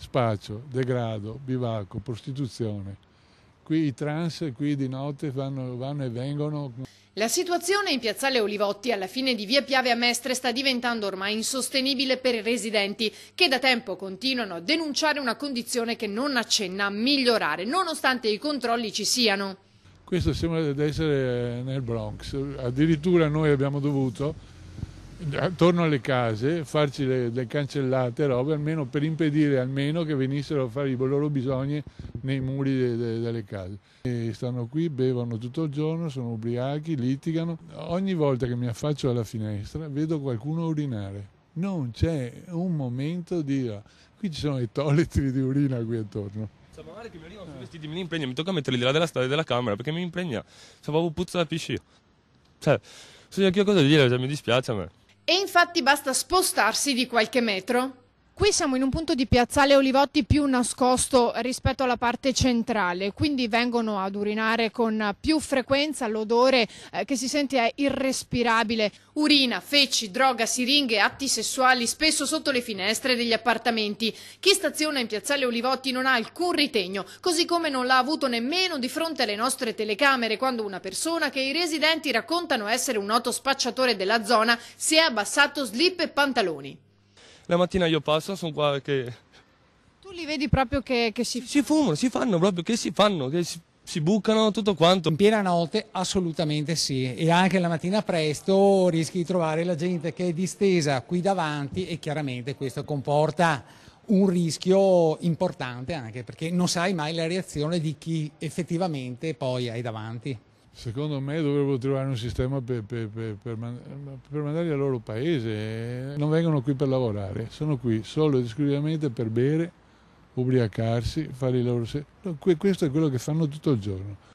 spaccio, degrado, bivacco, prostituzione. Qui i trans, qui di notte vanno, vanno e vengono. La situazione in Piazzale Olivotti alla fine di Via Piave a Mestre sta diventando ormai insostenibile per i residenti che da tempo continuano a denunciare una condizione che non accenna a migliorare nonostante i controlli ci siano. Questo sembra di essere nel Bronx, addirittura noi abbiamo dovuto attorno eh, alle case, farci le, le cancellate, robe, almeno per impedire almeno che venissero a fare i loro bisogni nei muri de, de, delle case. E stanno qui, bevono tutto il giorno, sono ubriachi, litigano. Ogni volta che mi affaccio alla finestra vedo qualcuno urinare. Non c'è un momento di... Qui ci sono i toiletri di urina qui attorno. Cioè, magari che mi arrivano sui vestiti, mi impegna, mi tocca metterli di là della strada della camera perché mi impegna. Se proprio cioè, puzza la piscina. Cioè, se neanche io cosa dire, cioè, mi dispiace a me. E infatti basta spostarsi di qualche metro Qui siamo in un punto di piazzale Olivotti più nascosto rispetto alla parte centrale, quindi vengono ad urinare con più frequenza, l'odore eh, che si sente è irrespirabile. Urina, feci, droga, siringhe, atti sessuali spesso sotto le finestre degli appartamenti. Chi staziona in piazzale Olivotti non ha alcun ritegno, così come non l'ha avuto nemmeno di fronte alle nostre telecamere quando una persona che i residenti raccontano essere un noto spacciatore della zona si è abbassato slip e pantaloni la mattina io passo, sono qua che... Tu li vedi proprio che, che si... Si fumano, si fanno proprio, che si fanno, che si si bucano tutto quanto. In piena notte assolutamente sì e anche la mattina presto rischi di trovare la gente che è distesa qui davanti e chiaramente questo comporta un rischio importante anche perché non sai mai la reazione di chi effettivamente poi hai davanti. Secondo me dovrebbero trovare un sistema per, per, per, per, mandarli al loro paese. Eh. Non vengono qui per lavorare, sono qui solo ed esclusivamente per bere, ubriacarsi, fare i loro... Questo è quello che fanno tutto il giorno.